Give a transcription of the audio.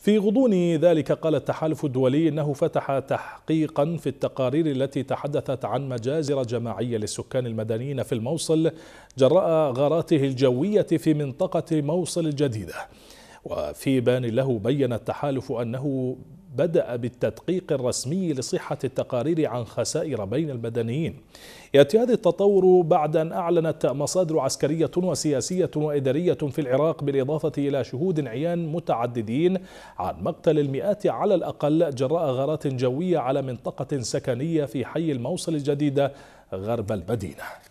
في غضون ذلك قال التحالف الدولي انه فتح تحقيقا في التقارير التي تحدثت عن مجازر جماعيه للسكان المدنيين في الموصل جراء غاراته الجويه في منطقه موصل الجديده وفي بان له بين التحالف انه بدأ بالتدقيق الرسمي لصحة التقارير عن خسائر بين المدنيين يأتي هذا التطور بعد أن أعلنت مصادر عسكرية وسياسية وإدارية في العراق بالإضافة إلى شهود عيان متعددين عن مقتل المئات على الأقل جراء غارات جوية على منطقة سكنية في حي الموصل الجديدة غرب المدينة